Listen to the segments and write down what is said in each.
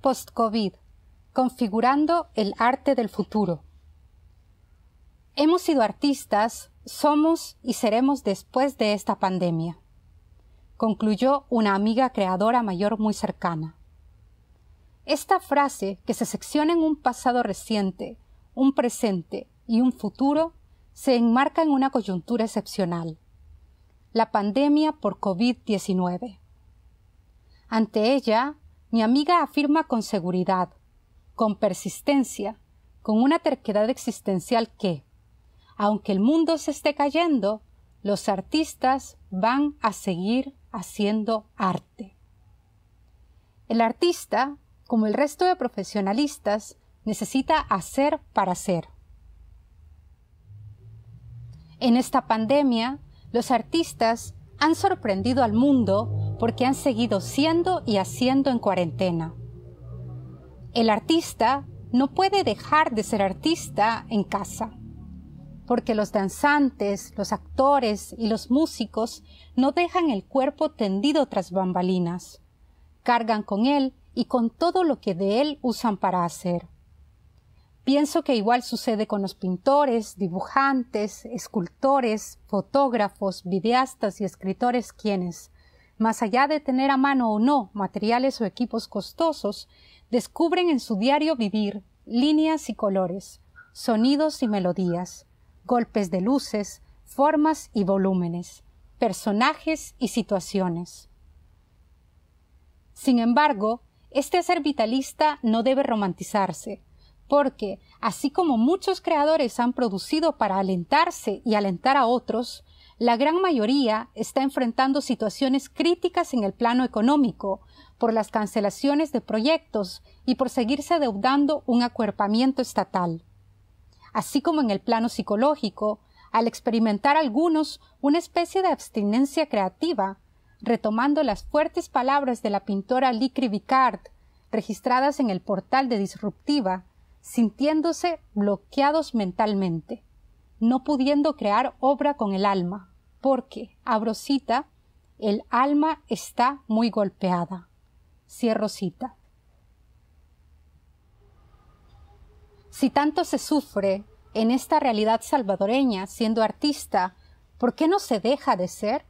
Post-COVID, configurando el arte del futuro. Hemos sido artistas, somos y seremos después de esta pandemia, concluyó una amiga creadora mayor muy cercana. Esta frase, que se secciona en un pasado reciente, un presente y un futuro, se enmarca en una coyuntura excepcional, la pandemia por COVID-19. Ante ella, mi amiga afirma con seguridad, con persistencia, con una terquedad existencial que, aunque el mundo se esté cayendo, los artistas van a seguir haciendo arte. El artista, como el resto de profesionalistas, necesita hacer para ser. En esta pandemia, los artistas han sorprendido al mundo porque han seguido siendo y haciendo en cuarentena. El artista no puede dejar de ser artista en casa, porque los danzantes, los actores y los músicos no dejan el cuerpo tendido tras bambalinas, cargan con él y con todo lo que de él usan para hacer. Pienso que igual sucede con los pintores, dibujantes, escultores, fotógrafos, videastas y escritores quienes, más allá de tener a mano o no materiales o equipos costosos, descubren en su diario vivir líneas y colores, sonidos y melodías, golpes de luces, formas y volúmenes, personajes y situaciones. Sin embargo, este ser vitalista no debe romantizarse, porque, así como muchos creadores han producido para alentarse y alentar a otros, la gran mayoría está enfrentando situaciones críticas en el plano económico por las cancelaciones de proyectos y por seguirse adeudando un acuerpamiento estatal. Así como en el plano psicológico, al experimentar algunos una especie de abstinencia creativa, retomando las fuertes palabras de la pintora Licri Vicard, registradas en el portal de Disruptiva, sintiéndose bloqueados mentalmente, no pudiendo crear obra con el alma porque, abro el alma está muy golpeada. Cierro cita. Si tanto se sufre en esta realidad salvadoreña siendo artista, ¿por qué no se deja de ser?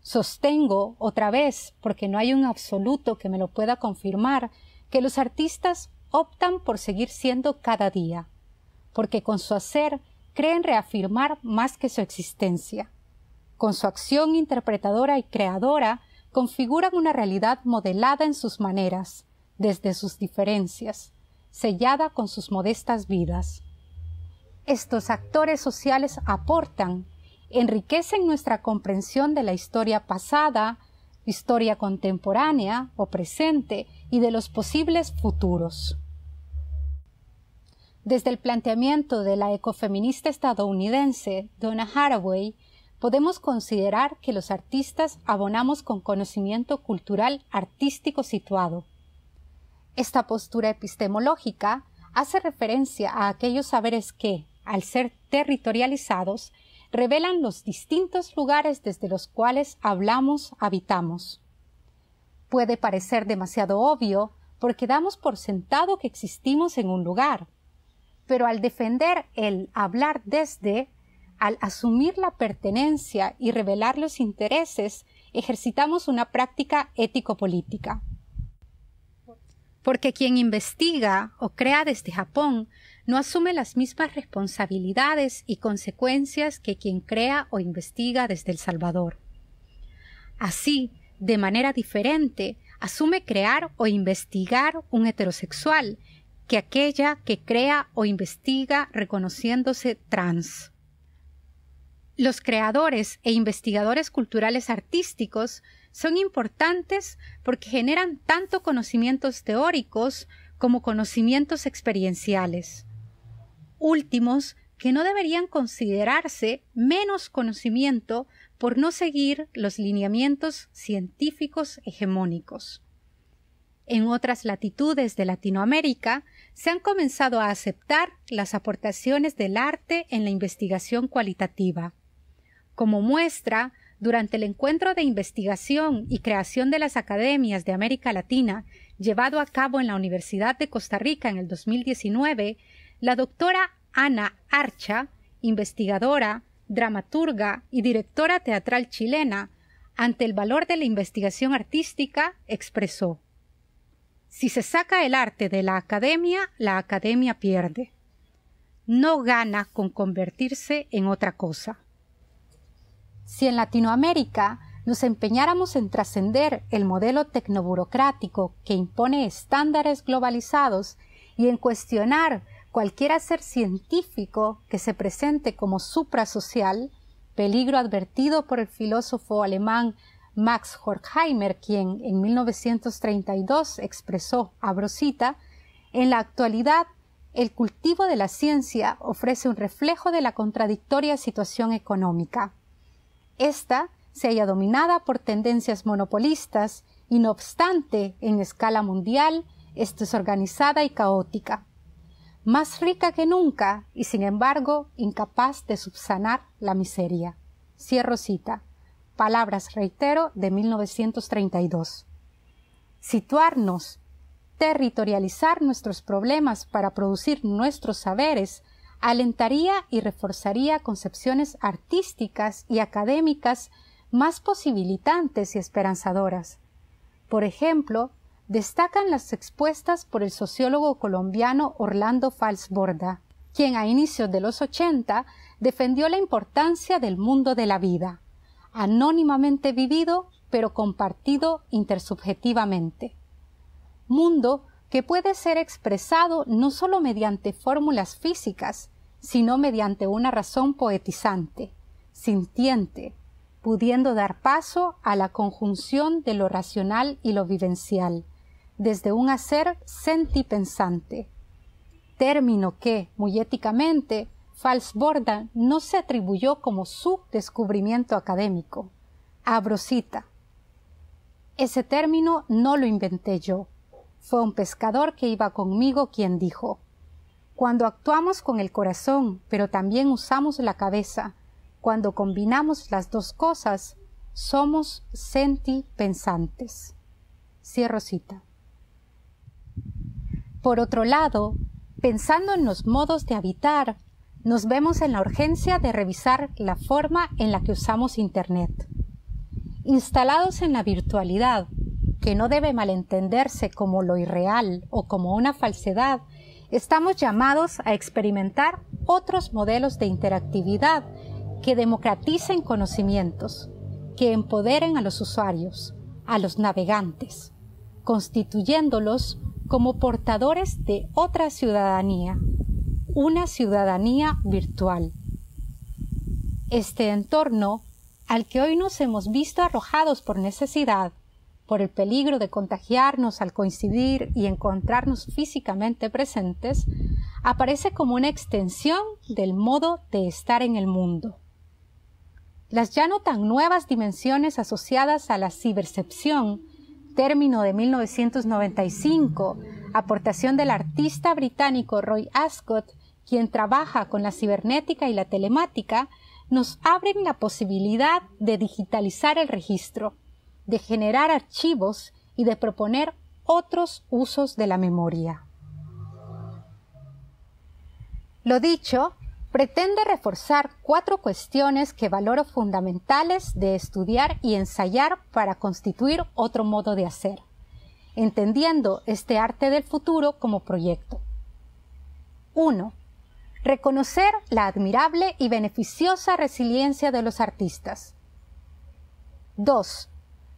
Sostengo otra vez, porque no hay un absoluto que me lo pueda confirmar, que los artistas optan por seguir siendo cada día, porque con su hacer creen reafirmar más que su existencia con su acción interpretadora y creadora, configuran una realidad modelada en sus maneras, desde sus diferencias, sellada con sus modestas vidas. Estos actores sociales aportan, enriquecen nuestra comprensión de la historia pasada, historia contemporánea o presente y de los posibles futuros. Desde el planteamiento de la ecofeminista estadounidense Donna Haraway, podemos considerar que los artistas abonamos con conocimiento cultural artístico situado. Esta postura epistemológica hace referencia a aquellos saberes que, al ser territorializados, revelan los distintos lugares desde los cuales hablamos, habitamos. Puede parecer demasiado obvio porque damos por sentado que existimos en un lugar, pero al defender el hablar desde al asumir la pertenencia y revelar los intereses, ejercitamos una práctica ético-política. Porque quien investiga o crea desde Japón no asume las mismas responsabilidades y consecuencias que quien crea o investiga desde El Salvador. Así, de manera diferente, asume crear o investigar un heterosexual que aquella que crea o investiga reconociéndose trans. Los creadores e investigadores culturales artísticos son importantes porque generan tanto conocimientos teóricos como conocimientos experienciales. Últimos que no deberían considerarse menos conocimiento por no seguir los lineamientos científicos hegemónicos. En otras latitudes de Latinoamérica se han comenzado a aceptar las aportaciones del arte en la investigación cualitativa. Como muestra, durante el encuentro de investigación y creación de las Academias de América Latina, llevado a cabo en la Universidad de Costa Rica en el 2019, la doctora Ana Archa, investigadora, dramaturga y directora teatral chilena, ante el valor de la investigación artística, expresó Si se saca el arte de la academia, la academia pierde. No gana con convertirse en otra cosa. Si en Latinoamérica nos empeñáramos en trascender el modelo tecnoburocrático que impone estándares globalizados y en cuestionar cualquier hacer científico que se presente como suprasocial, peligro advertido por el filósofo alemán Max Horkheimer, quien en 1932 expresó, a Brosita, en la actualidad el cultivo de la ciencia ofrece un reflejo de la contradictoria situación económica. Esta se halla dominada por tendencias monopolistas y no obstante, en escala mundial, es desorganizada y caótica. Más rica que nunca y sin embargo incapaz de subsanar la miseria. Cierro cita. Palabras, reitero, de 1932. Situarnos, territorializar nuestros problemas para producir nuestros saberes alentaría y reforzaría concepciones artísticas y académicas más posibilitantes y esperanzadoras. Por ejemplo, destacan las expuestas por el sociólogo colombiano Orlando Falsborda, quien a inicios de los 80 defendió la importancia del mundo de la vida, anónimamente vivido pero compartido intersubjetivamente. Mundo que puede ser expresado no sólo mediante fórmulas físicas, sino mediante una razón poetizante, sintiente, pudiendo dar paso a la conjunción de lo racional y lo vivencial, desde un hacer sentipensante, término que, muy éticamente, Falsborda no se atribuyó como su descubrimiento académico. abrosita Ese término no lo inventé yo. Fue un pescador que iba conmigo quien dijo cuando actuamos con el corazón, pero también usamos la cabeza, cuando combinamos las dos cosas, somos sentipensantes. Cierro cita. Por otro lado, pensando en los modos de habitar, nos vemos en la urgencia de revisar la forma en la que usamos Internet. Instalados en la virtualidad, que no debe malentenderse como lo irreal o como una falsedad, estamos llamados a experimentar otros modelos de interactividad que democraticen conocimientos, que empoderen a los usuarios, a los navegantes, constituyéndolos como portadores de otra ciudadanía, una ciudadanía virtual. Este entorno al que hoy nos hemos visto arrojados por necesidad por el peligro de contagiarnos al coincidir y encontrarnos físicamente presentes, aparece como una extensión del modo de estar en el mundo. Las ya no tan nuevas dimensiones asociadas a la cibercepción, término de 1995, aportación del artista británico Roy Ascott, quien trabaja con la cibernética y la telemática, nos abren la posibilidad de digitalizar el registro de generar archivos y de proponer otros usos de la memoria. Lo dicho, pretende reforzar cuatro cuestiones que valoro fundamentales de estudiar y ensayar para constituir otro modo de hacer, entendiendo este arte del futuro como proyecto. 1. Reconocer la admirable y beneficiosa resiliencia de los artistas. 2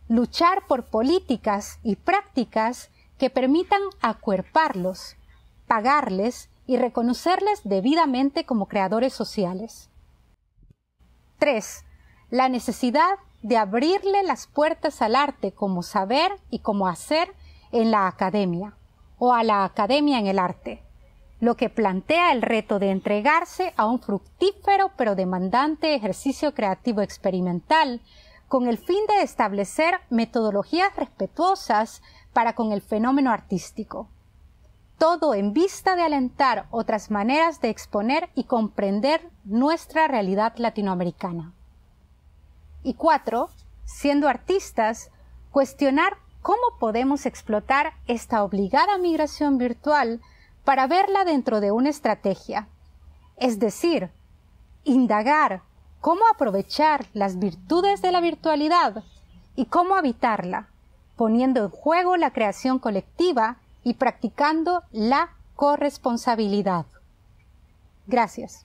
luchar por políticas y prácticas que permitan acuerparlos, pagarles y reconocerles debidamente como creadores sociales. 3. La necesidad de abrirle las puertas al arte como saber y como hacer en la academia o a la academia en el arte, lo que plantea el reto de entregarse a un fructífero pero demandante ejercicio creativo experimental con el fin de establecer metodologías respetuosas para con el fenómeno artístico. Todo en vista de alentar otras maneras de exponer y comprender nuestra realidad latinoamericana. Y cuatro, siendo artistas, cuestionar cómo podemos explotar esta obligada migración virtual para verla dentro de una estrategia. Es decir, indagar cómo aprovechar las virtudes de la virtualidad y cómo habitarla, poniendo en juego la creación colectiva y practicando la corresponsabilidad. Gracias.